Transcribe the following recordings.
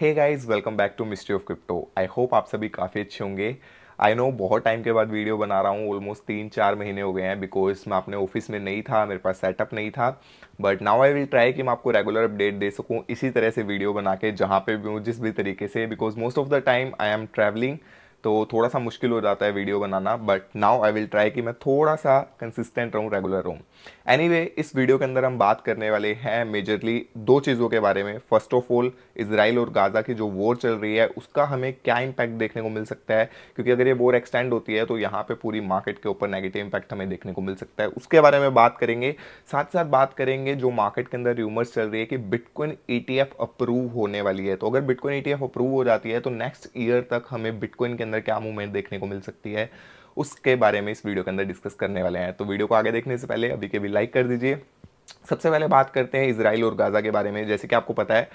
hey guys welcome back to mystery of crypto I hope आप सभी काफ़ी अच्छे होंगे आई नो बहुत टाइम के बाद वीडियो बना रहा हूँ ऑलमोस्ट तीन चार महीने हो गए हैं बिकॉज मैं अपने ऑफिस में नहीं था मेरे पास सेटअप नहीं था but now I will try कि मैं आपको रेगुलर अपडेट दे सकूँ इसी तरह से वीडियो बना के जहाँ पे भी हूँ जिस भी तरीके से because most of the time I am travelling तो थोड़ा सा मुश्किल हो जाता है वीडियो बनाना but now I will try कि मैं थोड़ा सा कंसिस्टेंट रहूँ रेगुलर रहूँ एनी anyway, इस वीडियो के अंदर हम बात करने वाले हैं मेजरली दो चीज़ों के बारे में फर्स्ट ऑफ ऑल इसराइल और गाज़ा की जो वॉर चल रही है उसका हमें क्या इम्पैक्ट देखने को मिल सकता है क्योंकि अगर ये वॉर एक्सटेंड होती है तो यहाँ पर पूरी मार्केट के ऊपर नेगेटिव इम्पैक्ट हमें देखने को मिल सकता है उसके बारे में बात करेंगे साथ साथ बात करेंगे जो मार्केट के अंदर र्यूमर्स चल रही है कि बिटकॉइन ई अप्रूव होने वाली है तो अगर बिटकॉइन ई अप्रूव हो जाती है तो नेक्स्ट ईयर तक हमें बिटकॉइन के अंदर अंदर क्या मूवमेंट देखने को मिल सकती है उसके बारे में इस वीडियो के अंदर डिस्कस करने वाले हैं तो वीडियो को आगे देखने से पहले अभी के भी लाइक कर दीजिए सबसे पहले बात करते हैं इसराइल और गाज़ा के बारे में जैसे कि आपको पता है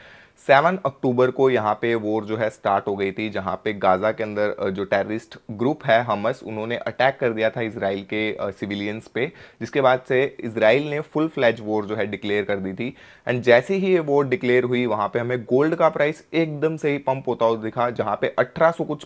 सेवन अक्टूबर को यहाँ पे वॉर जो है स्टार्ट हो गई थी जहाँ पे गाज़ा के अंदर जो टेररिस्ट ग्रुप है हमस उन्होंने अटैक कर दिया था इसराइल के सिविलियंस पे जिसके बाद से इसराइल ने फुल फ्लैज वॉर जो है डिक्लेयर कर दी थी एंड जैसे ही ये वॉर डिक्लेयर हुई वहाँ पे हमें गोल्ड का प्राइस एकदम से ही पंप होता हुआ दिखा जहाँ पे अठारह कुछ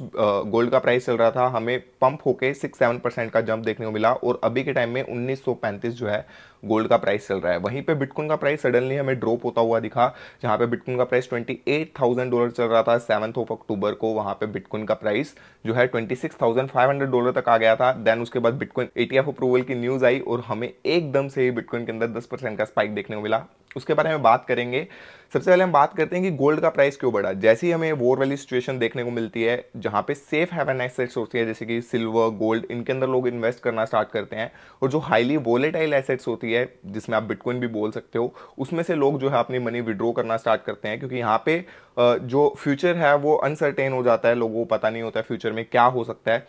गोल्ड का प्राइस चल रहा था हमें पंप होके सिक्स सेवन परसेंट का जंप देखने को मिला और अभी के टाइम में उन्नीस जो है गोल्ड का प्राइस चल रहा है वहीं पर बिटकुन का प्राइस सडनली हमें ड्रॉप होता हुआ दिखा जहाँ पे बिटकुन का प्राइस प्राइस 28,000 डॉलर चल रहा था सेवंथ ऑफ अक्टूबर को वहाँ पे बिटकॉइन का प्राइस जो है 26,500 डॉलर तक आ गया था देन उसके बाद बिटकॉइन एटीएफ अप्रूवल की न्यूज़ आई और हमें एकदम से ही बिटकॉइन के अंदर 10 परसेंट का स्पाइक देखने को मिला उसके बारे में बात करेंगे सबसे पहले हम बात करते हैं कि गोल्ड का प्राइस क्यों बढ़ा जैसे ही हमें वॉर वाली सिचुएशन देखने को मिलती है जहां पे सेफ हेवन एसेट्स होती है जैसे कि सिल्वर गोल्ड इनके अंदर लोग इन्वेस्ट करना स्टार्ट करते हैं और जो हाईली वोलेटाइल एसेट्स होती है जिसमें आप बिटकॉइन भी बोल सकते हो उसमें से लोग जो है अपनी मनी विड्रॉ करना स्टार्ट करते हैं क्योंकि यहाँ पे जो फ्यूचर है वो अनसर्टेन हो जाता है लोगों को पता नहीं होता है फ्यूचर में क्या हो सकता है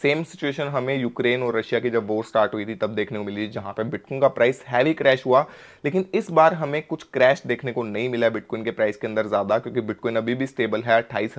सेम सिचुएशन हमें यूक्रेन और रशिया की जब वॉर स्टार्ट हुई थी तब देखने को मिली जहां पर बिटकॉइन का प्राइस हैवी क्रैश हुआ लेकिन इस बार हमें कुछ क्रैश देखने को नहीं नहीं मिला बिटकॉइन के प्राइस के अंदर ज़्यादा क्योंकि बिटकॉइन अभी भी स्टेबल है अट्ठाईस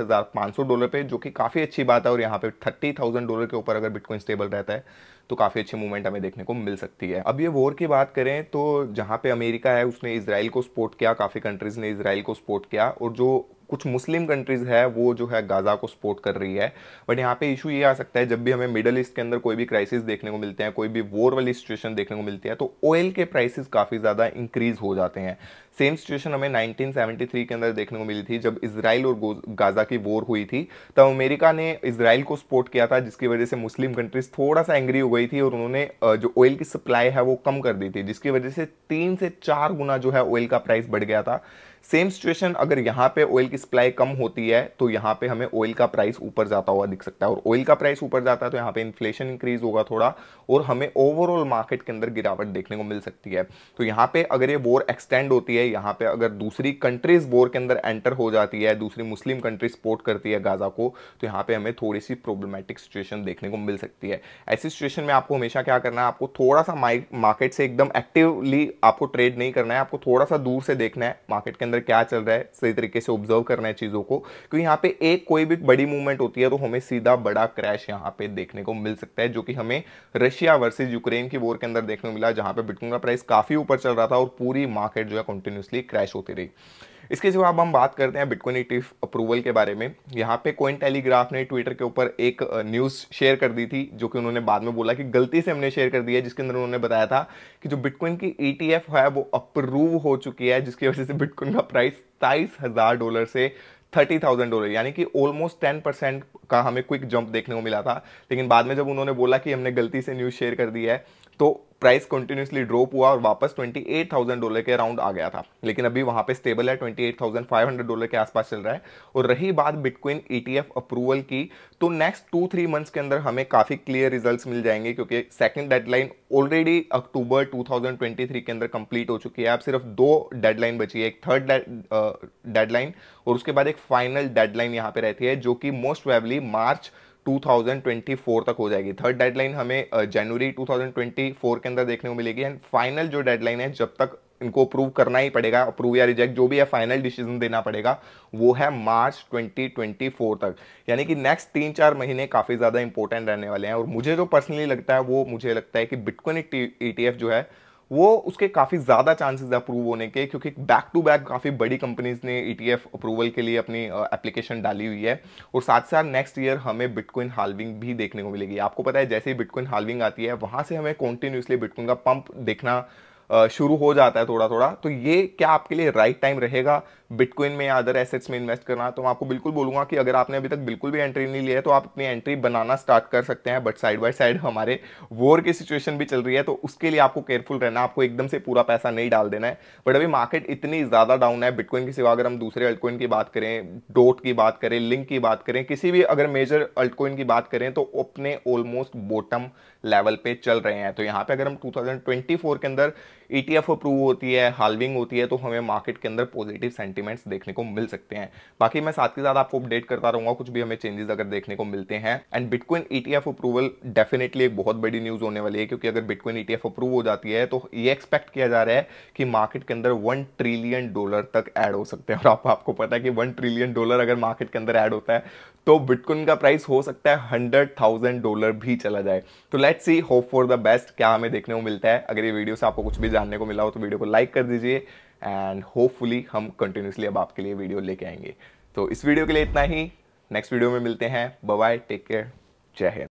डॉलर पे जो कि काफ़ी अच्छी बात है और यहाँ पे थर्टी थाउजेंड डॉलर के ऊपर अगर बिटकॉइन स्टेबल रहता है तो काफ़ी अच्छी मूवमेंट हमें देखने को मिल सकती है अब ये वॉर की बात करें तो जहां पे अमेरिका है उसने इसराइल को सपोर्ट किया काफ़ी कंट्रीज़ ने इसराइल को सपोर्ट किया और जो कुछ मुस्लिम कंट्रीज़ है वो जो है गाज़ा को सपोर्ट कर रही है बट यहाँ पे इशू ये आ सकता है जब भी हमें मिडल ईस्ट के अंदर कोई भी क्राइसिस देखने को मिलते हैं कोई भी वॉर वाली सिचुएशन देखने को मिलती है तो ऑयल के प्राइसिस काफ़ी ज़्यादा इंक्रीज़ हो जाते हैं सेम सिचुएशन हमें 1973 के अंदर देखने को मिली थी जब इसराइल और गाज़ा की वॉर हुई थी तब अमेरिका ने इसराइल को सपोर्ट किया था जिसकी वजह से मुस्लिम कंट्रीज़ थोड़ा सा एंग्री हो गई थी और उन्होंने जो ऑयल की सप्लाई है वो कम कर दी थी जिसकी वजह से तीन से चार गुना जो है ऑयल का प्राइस बढ़ गया था सेम सिचुएशन अगर यहाँ पे ऑयल की सप्लाई कम होती है तो यहाँ पे हमें ऑयल का प्राइस ऊपर जाता हुआ दिख सकता है और ऑयल का प्राइस ऊपर जाता है तो यहाँ पे इन्फ्लेशन इंक्रीज होगा थोड़ा और हमें ओवरऑल मार्केट के अंदर गिरावट देखने को मिल सकती है तो यहाँ पे अगर ये वॉर एक्सटेंड होती है यहाँ पे अगर दूसरी कंट्रीज वॉर के अंदर एंटर हो जाती है दूसरी मुस्लिम कंट्री सपोर्ट करती है गाजा को तो यहाँ पे हमें थोड़ी सी प्रॉब्लमेटिक सिचुएशन देखने को मिल सकती है ऐसी सिचुएशन में आपको हमेशा क्या करना है आपको थोड़ा सा मार्केट से एकदम एक्टिवली आपको ट्रेड नहीं करना है आपको थोड़ा सा दूर से देखना है मार्केट के अंदर क्या चल रहा है सही तरीके से ऑब्जर्व करना है चीज़ों को क्योंकि यहाँ पे एक कोई भी बड़ी मूवमेंट होती है तो हमें सीधा बड़ा क्रैश यहाँ पे देखने को मिल सकता है जो कि हमें रशिया वर्सेज यूक्रेन की वोर के अंदर देखने को मिला जहां पर बिटकॉइन का प्राइस काफ़ी ऊपर चल रहा था और पूरी मार्केट जो है कंटिन्यूसली क्रैश होती रही इसके जो अब हम बात करते हैं बिटकॉइन इटिव अप्रूवल के बारे में यहाँ पे कोइन टेलीग्राफ ने ट्विटर के ऊपर एक न्यूज़ शेयर कर दी थी जो कि उन्होंने बाद में बोला कि गलती से हमने शेयर कर दिया जिसके अंदर उन्होंने बताया था कि जो बिटकॉइन की ई e है वो अप्रूव हो चुकी है जिसकी वजह से बिटकॉइन का प्राइस ताईस डॉलर से थर्टी थाउजेंड डॉलर यानी कि ऑलमोस्ट टेन परसेंट का हमें क्विक जंप देखने को मिला था लेकिन बाद में जब उन्होंने बोला कि हमने गलती से न्यूज़ शेयर कर दी है तो प्राइस कंटिन्यूसली ड्रॉप हुआ और वापस 28,000 डॉलर के अराउंड आ गया था लेकिन अभी वहां पे स्टेबल है 28,500 डॉलर के आसपास चल रहा है और रही बात बिटकॉइन ईटीएफ अप्रूवल की तो नेक्स्ट टू थ्री मंथ्स के अंदर हमें काफ़ी क्लियर रिजल्ट्स मिल जाएंगे क्योंकि सेकंड डेडलाइन ऑलरेडी अक्टूबर 2023 के अंदर कंप्लीट हो चुकी है अब सिर्फ दो डेडलाइन बची है एक थर्ड डेडलाइन और उसके बाद एक फाइनल डेडलाइन यहाँ पे रहती है जो कि मोस्ट वेबली मार्च 2023 2024 तक हो जाएगी थर्ड डेडलाइन हमें जनवरी 2024 के अंदर देखने को मिलेगी एंड फाइनल जो डेडलाइन है जब तक इनको अप्रूव करना ही पड़ेगा अप्रूव या रिजेक्ट जो भी है फाइनल डिसीजन देना पड़ेगा वो है मार्च 2024 तक यानी कि नेक्स्ट तीन चार महीने काफ़ी ज़्यादा इंपॉर्टेंट रहने वाले हैं और मुझे जो पर्सनली लगता है वो मुझे लगता है कि बिटकॉइन ई e e जो है वो उसके काफ़ी ज़्यादा चांसेस है अप्रूव होने के क्योंकि बैक टू बैक काफ़ी बड़ी कंपनीज ने ई e अप्रूवल के लिए अपनी एप्लीकेशन डाली हुई है और साथ साथ नेक्स्ट ईयर हमें बिटकॉइन हालविंग भी देखने को मिलेगी आपको पता है जैसे ही बिटकॉइन हालविंग आती है वहाँ से हमें कॉन्टिन्यूसली बिटकॉइन का पंप देखना शुरू हो जाता है थोड़ा थोड़ा तो ये क्या आपके लिए राइट टाइम रहेगा बिटकॉइन में या अदर एसेट्स में इन्वेस्ट करना तो मैं आपको बिल्कुल बोलूंगा कि अगर आपने अभी तक बिल्कुल भी एंट्री नहीं लिया है तो आप अपनी एंट्री बनाना स्टार्ट कर सकते हैं बट साइड बाई साइड हमारे वॉर की सिचुएशन भी चल रही है तो उसके लिए आपको केयरफुल रहना आपको एकदम से पूरा पैसा नहीं डाल देना है बट अभी मार्केट इतनी ज़्यादा डाउन है बिटकॉइन के सिवा अगर हम दूसरे अल्टकॉइन की बात करें डोट की बात करें लिंक की बात करें किसी भी अगर मेजर अल्टकॉइन की बात करें तो अपने ऑलमोस्ट बॉटम लेवल पे चल रहे हैं तो यहाँ पे अगर हम टू के अंदर ईटीएफ e अप्रूव होती है हालविंग होती है तो हमें मार्केट के अंदर पॉजिटिव सेंटीमेंट्स देखने को मिल सकते हैं बाकी मैं साथ के साथ आपको अपडेट करता रहूंगा कुछ भी हमें चेंजेस अगर देखने को मिलते हैं and bitcoin ETF approval definitely एक बहुत बड़ी न्यूज होने वाली है क्योंकि अगर बिटकॉइन ईटीएफ अप्रूव हो जाती है तो ये एक्सपेक्ट किया जा रहा है कि मार्केट के अंदर वन ट्रिलियन डॉलर तक एड हो सकते हैं और आप, आपको पता है कि वन ट्रिलियन डॉलर अगर मार्केट के अंदर एड होता है तो बिटकॉइन का प्राइस हो सकता है हंड्रेड थाउजेंड डॉलर भी चला जाए तो let's see hope for the best क्या हमें देखने को मिलता है अगर ये वीडियो से आपको कुछ भी जानने को मिला हो तो वीडियो को लाइक कर दीजिए एंड होपफुली हम कंटिन्यूसली अब आपके लिए वीडियो लेके आएंगे तो इस वीडियो के लिए इतना ही नेक्स्ट वीडियो में मिलते हैं बाय टेक केयर जय हिंद